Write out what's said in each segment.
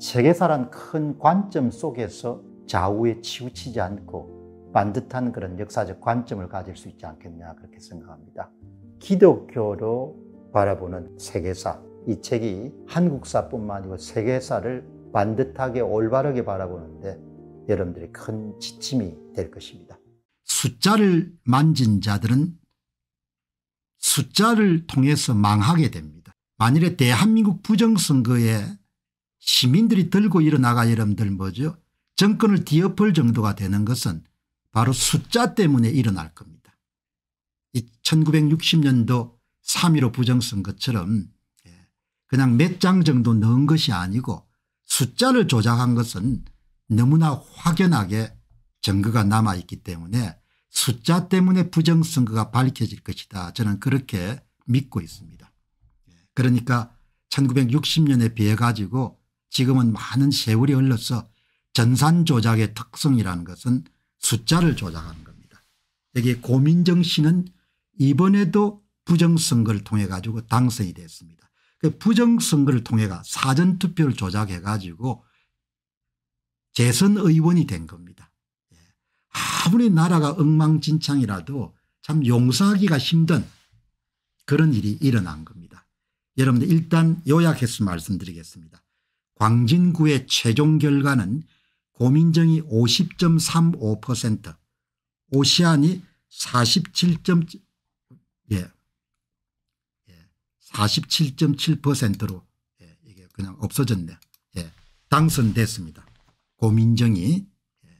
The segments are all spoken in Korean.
세계사란 큰 관점 속에서 좌우에 치우치지 않고 반듯한 그런 역사적 관점을 가질 수 있지 않겠냐 그렇게 생각합니다. 기독교로 바라보는 세계사 이 책이 한국사뿐만 아니고 세계사를 반듯하게 올바르게 바라보는데 여러분들이 큰 지침이 될 것입니다. 숫자를 만진 자들은 숫자를 통해서 망하게 됩니다. 만일에 대한민국 부정선거에 시민들이 들고 일어나가 여러분들 뭐죠 정권을 뒤엎을 정도가 되는 것은 바로 숫자 때문에 일어날 겁니다. 이 1960년도 3.15 부정선거처럼 예, 그냥 몇 장 정도 넣은 것이 아니고 숫자를 조작한 것은 너무나 확연하게 증거가 남아있기 때문에 숫자 때문에 부정선거가 밝혀질 것이다 저는 그렇게 믿고 있습니다. 예, 그러니까 1960년에 비해 가지고 지금은 많은 세월이 흘러서 전산 조작의 특성이라는 것은 숫자를 조작하는 겁니다. 여기 고민정 씨는 이번에도 부정선거를 통해 가지고 당선이 됐습니다. 그 부정선거를 통해가 사전투표를 조작해 가지고 재선 의원이 된 겁니다. 예. 아무리 나라가 엉망진창이라도 참 용서하기가 힘든 그런 일이 일어난 겁니다. 여러분들 일단 요약해서 말씀드리겠습니다. 광진구의 최종 결과는 고민정이 50.35% 오시안이 4 7 예. 47.7%로 예, 예. 이게 그냥 없어졌네. 예. 당선됐습니다. 고민정이 예,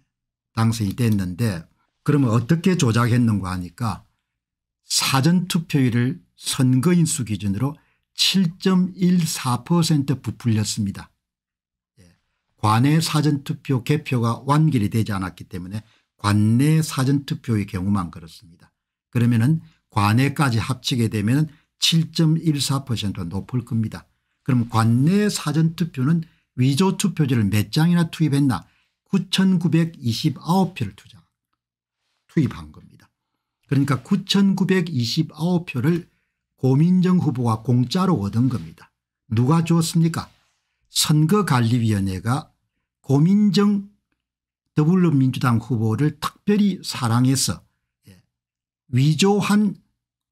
당선이 됐는데 그러면 어떻게 조작했는가 하니까 사전투표율을 선거인수 기준으로 7.14% 부풀렸습니다. 관내 사전투표 개표가 완결이 되지 않았기 때문에 관내 사전투표의 경우만 그렇습니다. 그러면 은 관내까지 합치게 되면 7.14% 높을 겁니다. 그럼 관내 사전투표는 위조투표지를 몇 장이나 투입했나 9,929표를 투자, 투입한 겁니다. 그러니까 9,929표를 고민정 후보가 공짜로 얻은 겁니다. 누가 주었습니까? 선거관리위원회가 고민정 더불어민주당 후보를 특별히 사랑해서 예, 위조한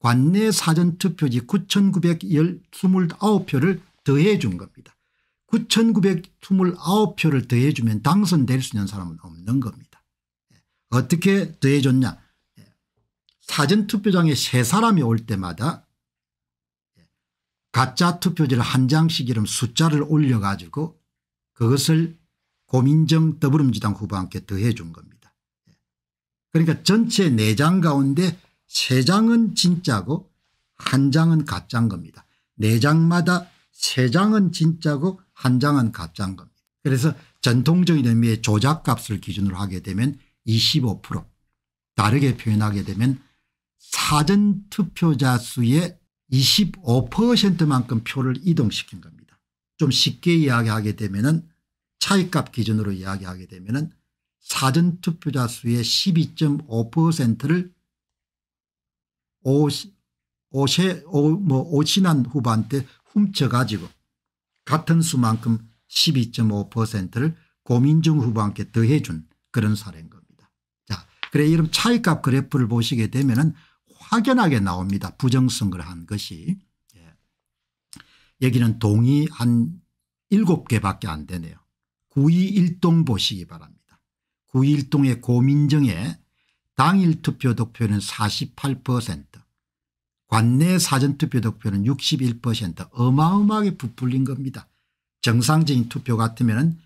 관내 사전투표지 9929표를 더해 준 겁니다. 9929표를 더해 주면 당선될 수 있는 사람은 없는 겁니다. 예, 어떻게 더해 줬냐 예, 사전투표장에 세 사람이 올 때마다 가짜 투표지를 한 장씩 이름 숫자를 올려가지고 그것을 고민정 더불어민주당 후보와 함께 더해 준 겁니다. 예. 그러니까 전체 4장 가운데 3장은 진짜고 1장은 가짜인 겁니다. 4장마다 3장은 진짜고 1장은 가짜인 겁니다. 그래서 전통적인 의미의 조작값을 기준으로 하게 되면 25% 다르게 표현하게 되면 사전투표자 수의 25%만큼 표를 이동시킨 겁니다. 좀 쉽게 이야기하게 되면 은 차익값 기준으로 이야기하게 되면 사전투표자 수의 12.5%를 오세, 뭐 오신한 후반때 훔쳐가지고 같은 수만큼 12.5%를 고민중 후반께 더해준 그런 사례인 겁니다. 자, 그래 이런 차익값 그래프를 보시게 되면 확연하게 나옵니다. 부정선거를 한 것이. 예. 여기는 동의한 7개밖에 안 되네요. 구이일동 보시기 바랍니다. 구이일동의 고민정의 당일 투표 득표는 48% 관내 사전투표 득표는 61% 어마어마하게 부풀린 겁니다. 정상적인 투표 같으면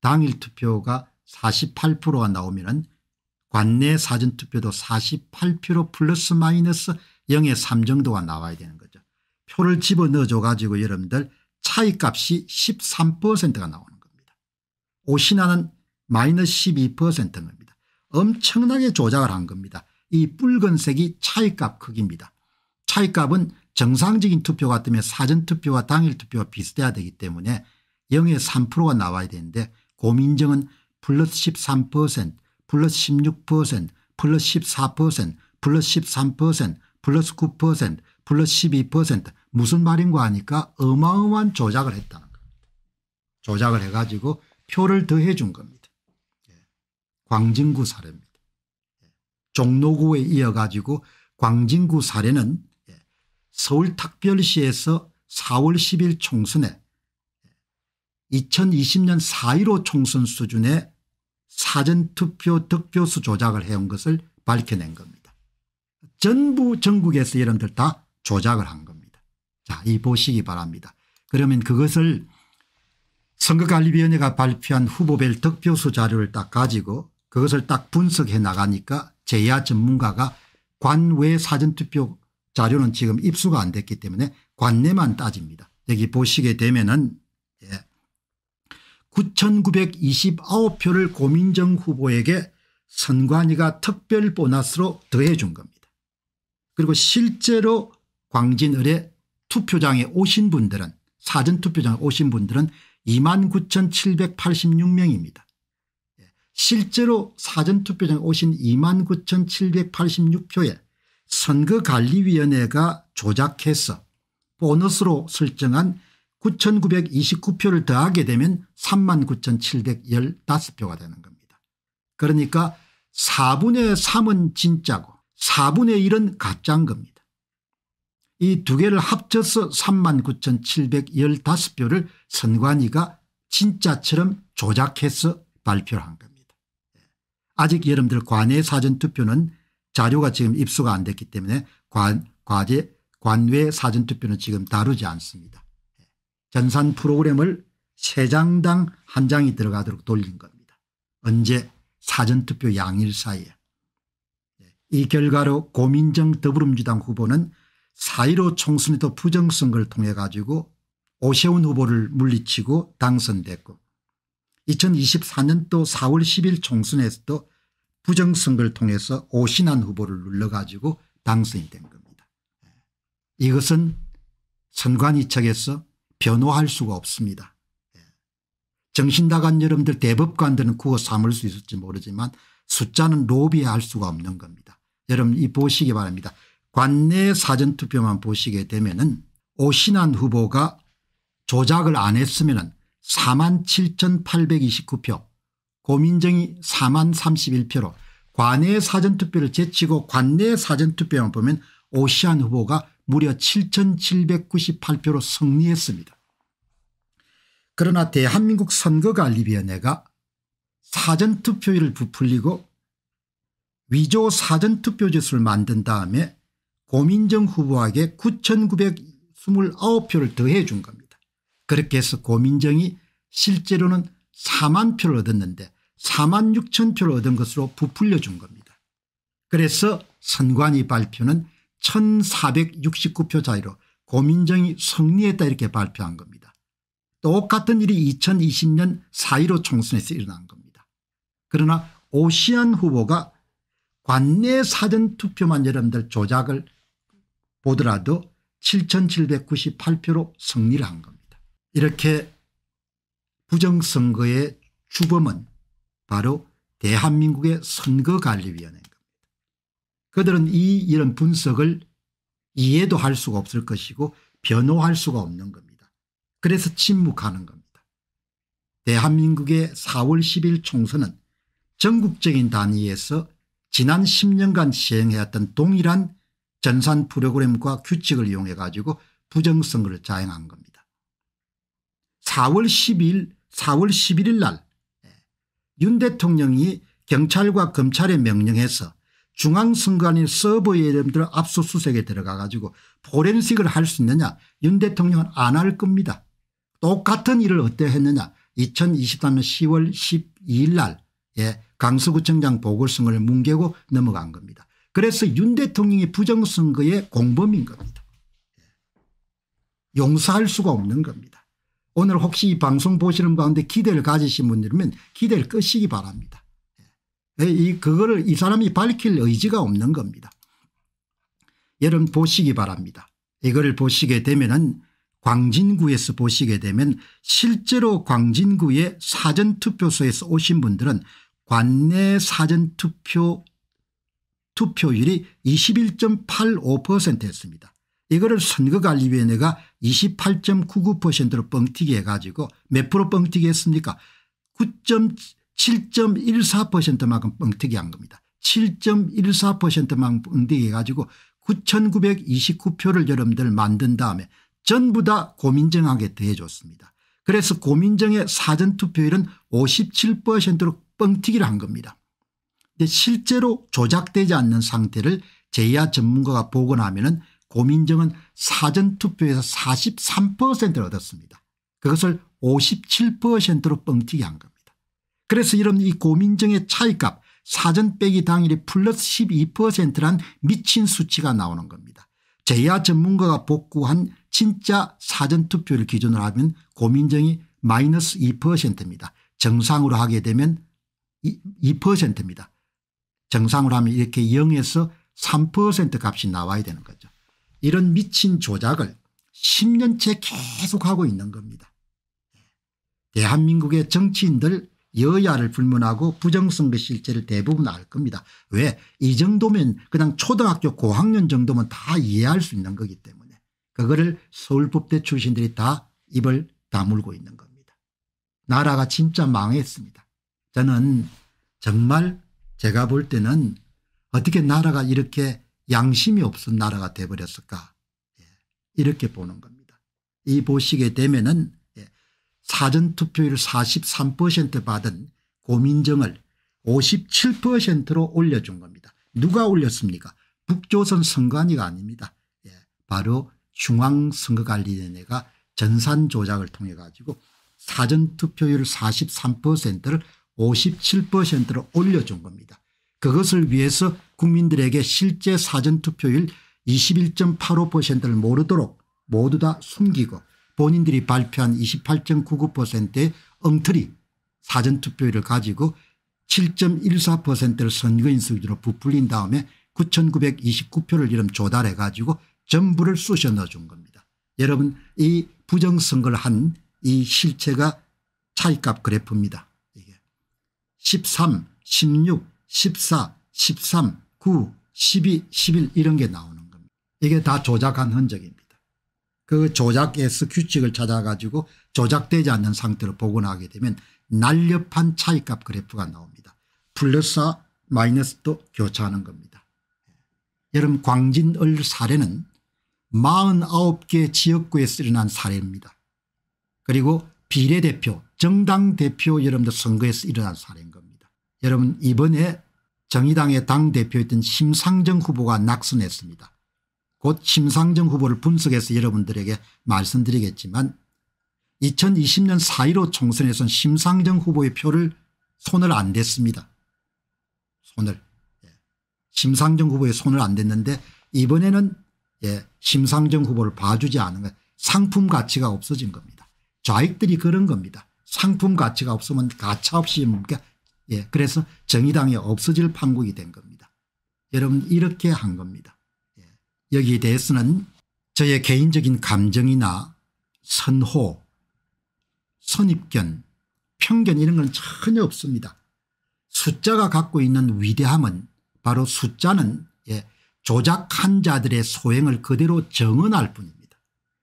당일 투표가 48%가 나오면 관내 사전투표도 48% 플러스 마이너스 0의 3 정도가 나와야 되는 거죠. 표를 집어넣어줘 가지고 여러분들 차이값이 13%가 나오는 오신하는 마이너스 12%인 니다 엄청나게 조작을 한 겁니다. 이 붉은색이 차이값 크기입니다. 차이값은 정상적인 투표 같으면 사전투표와 당일투표와 비슷해야 되기 때문에 0의 3%가 나와야 되는데 고민정은 플러스 13% 플러스 16% 플러스 14% 플러스 13% 플러스 9% 플러스 12% 무슨 말인가 하니까 어마어마한 조작을 했다는 겁니다. 조작을 해가지고 표를 더해 준 겁니다. 예. 광진구 사례입니다. 예. 종로구에 이어가지고 광진구 사례는 예, 서울특별시에서 4월 10일 총선에 2020년 4.15 총선 수준의 사전투표 득표수 조작을 해온 것을 밝혀낸 겁니다. 전부 전국에서 여러분들 다 조작을 한 겁니다. 자, 이 보시기 바랍니다. 그러면 그것을 선거관리위원회가 발표한 후보별 득표수 자료를 딱 가지고 그것을 딱 분석해 나가니까 제야 전문가가 관외 사전투표 자료는 지금 입수가 안 됐기 때문에 관내만 따집니다. 여기 보시게 되면은 예. 9,929표를 고민정 후보에게 선관위가 특별 보너스로 더해 준 겁니다. 그리고 실제로 광진을의 투표장에 오신 분들은 사전투표장에 오신 분들은 29,786명입니다. 예, 실제로 사전투표장에 오신 29,786표에 선거관리위원회가 조작해서 보너스로 설정한 9,929표를 더하게 되면 39,715표가 되는 겁니다. 그러니까 4분의 3은 진짜고 4분의 1은 가짜인 겁니다. 이두 개를 합쳐서 39,715표를 선관위가 진짜처럼 조작해서 발표를 한 겁니다. 아직 여러분들 관외 사전투표는 자료가 지금 입수가 안 됐기 때문에 관, 과제, 관외 사전투표는 지금 다루지 않습니다. 전산 프로그램을 세장당한 장이 들어가도록 돌린 겁니다. 언제 사전투표 양일 사이에. 이 결과로 고민정 더불어민주당 후보는 4.15 총선에도 부정선거를 통해 가지고 오세훈 후보를 물리치고 당선됐고 2024년도 4월 10일 총선에서도 부정선거를 통해서 오신환 후보를 눌러가지고 당선이 된 겁니다. 예. 이것은 선관위 측에서 변호할 수가 없습니다. 예. 정신다간 여러분들 대법관들은 구호 삼을 수 있을지 모르지만 숫자는 로비할 수가 없는 겁니다. 여러분 이 보시기 바랍니다. 관내 사전투표만 보시게 되면 은 오신환 후보가 조작을 안 했으면 은 4만 7,829표 고민정이 4만 31표로 관내 사전투표를 제치고 관내 사전투표만 보면 오시안 후보가 무려 7,798표로 승리했습니다. 그러나 대한민국 선거관리위원회가 사전투표율을 부풀리고 위조 사전투표지수를 만든 다음에 고민정 후보에게 9,929표를 더해 준 겁니다. 그렇게 해서 고민정이 실제로는 4만 표를 얻었는데 4만 6천 표를 얻은 것으로 부풀려 준 겁니다. 그래서 선관위 발표는 1469표 자이로 고민정이 승리했다 이렇게 발표한 겁니다. 똑같은 일이 2020년 4.15 총선에서 일어난 겁니다. 그러나 오시안 후보가 관내 사전투표만 여러분들 조작을 보더라도 7,798표로 승리를 한 겁니다. 이렇게 부정선거의 주범은 바로 대한민국의 선거관리위원회인 겁니다. 그들은 이 이런 분석을 이해도 할 수가 없을 것이고 변호할 수가 없는 겁니다. 그래서 침묵하는 겁니다. 대한민국의 4월 10일 총선은 전국적인 단위에서 지난 10년간 시행해왔던 동일한 전산 프로그램과 규칙을 이용해 가지고 부정선거를 자행한 겁니다. 4월 12일 4월 11일 날윤 예, 대통령이 경찰과 검찰에 명령해서 중앙선관위 서버에 예를 들 압수수색에 들어가 가지고 포렌식을 할 수 있느냐 윤 대통령은 안 할 겁니다. 똑같은 일을 어때 했느냐 2023년 10월 12일 날 예, 강서구청장 보궐선거를 뭉개고 넘어간 겁니다. 그래서 윤 대통령이 부정선거의 공범인 겁니다. 용서할 수가 없는 겁니다. 오늘 혹시 이 방송 보시는 가운데 기대를 가지신 분들이면 기대를 끄시기 바랍니다. 예. 이 그거를 이 사람이 밝힐 의지가 없는 겁니다. 여러분 보시기 바랍니다. 이거를 보시게 되면은 광진구에서 보시게 되면 실제로 광진구의 사전투표소에서 오신 분들은 관내 사전투표 투표율이 21.85%였습니다. 이거를 선거관리위원회가 28.99%로 뻥튀기 해가지고 몇 프로 뻥튀기 했습니까 9 7.14%만큼 뻥튀기한 겁니다. 7.14%만 큼 뻥튀기 해가지고 9929표를 여러분들 만든 다음에 전부 다 고민정하게 더해줬습니다. 그래서 고민정의 사전투표율은 57%로 뻥튀기를 한 겁니다. 실제로 조작되지 않는 상태를 제야 전문가가 복원하면 은 고민정은 사전투표에서 43%를 얻었습니다. 그것을 57%로 뻥튀기 한 겁니다. 그래서 이런 이 고민정의 차이값 사전 빼기 당일이 플러스 12%란 미친 수치가 나오는 겁니다. 제야 전문가가 복구한 진짜 사전투표를 기준으로 하면 고민정이 마이너스 2%입니다. 정상으로 하게 되면 2%입니다. 정상으로 하면 이렇게 0에서 3% 값이 나와야 되는 거죠. 이런 미친 조작을 10년째 계속하고 있는 겁니다. 대한민국의 정치인들 여야를 불문하고 부정선거 실제를 대부분 알 겁니다. 왜? 이 정도면 그냥 초등학교 고학년 정도면 다 이해할 수 있는 거기 때문에 그거를 서울법대 출신들이 다 입을 다물고 있는 겁니다. 나라가 진짜 망했습니다. 저는 정말 제가 볼 때는 어떻게 나라가 이렇게 양심이 없은 나라가 돼버렸을까 예, 이렇게 보는 겁니다. 이 보시게 되면은 예, 사전투표율 43% 받은 고민정을 57%로 올려준 겁니다. 누가 올렸습니까 북조선 선관위가 아닙니다. 예, 바로 중앙선거관리위원회가 전산조작을 통해 가지고 사전투표율 43%를 57%로 올려준 겁니다. 그것을 위해서 국민들에게 실제 사전투표율 21.85%를 모르도록 모두 다 숨기고 본인들이 발표한 28.99%의 엉터리 사전투표율을 가지고 7.14%를 선거인 수위로 부풀린 다음에 9929표를 이름 조달해 가지고 전부를 쑤셔 넣어준 겁니다. 여러분 이 부정선거를 한 이 실체가 차이값 그래프입니다. 13, 16, 14, 13, 9, 12, 11 이런 게 나오는 겁니다. 이게 다 조작한 흔적입니다. 그 조작에서 규칙을 찾아가지고 조작되지 않는 상태로 복원하게 되면 날렵한 차이값 그래프가 나옵니다. 플러스 마이너스도 교차하는 겁니다. 여러분 광진을 사례는 49개 지역구에서 일어난 사례입니다. 그리고 비례대표 정당 대표 여러분들 선거에서 일어난 사례인 겁니다. 여러분 이번에 정의당의 당대표였던 심상정 후보가 낙선했습니다. 곧 심상정 후보를 분석해서 여러분들에게 말씀드리겠지만 2020년 4.15 총선에선 심상정 후보의 표를 손을 안 댔습니다. 손을. 예. 심상정 후보의 손을 안 댔는데 이번에는 예. 심상정 후보를 봐주지 않은 것 상품 가치가 없어진 겁니다. 좌익들이 그런 겁니다. 상품 가치가 없으면 가차 없이 뭡니까? 예, 그래서 정의당이 없어질 판국이 된 겁니다. 여러분 이렇게 한 겁니다. 예. 여기에 대해서는 저의 개인적인 감정이나 선호, 선입견, 편견 이런 건 전혀 없습니다. 숫자가 갖고 있는 위대함은 바로 숫자는 예, 조작한 자들의 소행을 그대로 정언할 뿐입니다.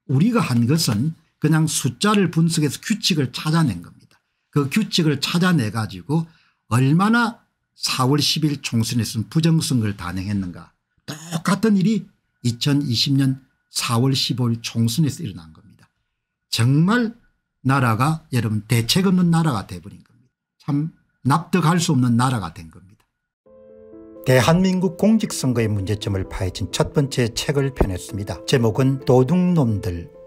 우리가 한 것은 그냥 숫자를 분석해서 규칙을 찾아낸 겁니다. 그 규칙을 찾아내 가지고 얼마나 4월 10일 총선에서 부정선거를 단행했는가 똑같은 일이 2020년 4월 15일 총선에서 일어난 겁니다. 정말 나라가 여러분 대책 없는 나라가 돼버린 겁니다. 참 납득할 수 없는 나라가 된 겁니다. 대한민국 공직선거의 문제점을 파헤친 첫 번째 책을 펴냈습니다. 제목은 도둑놈들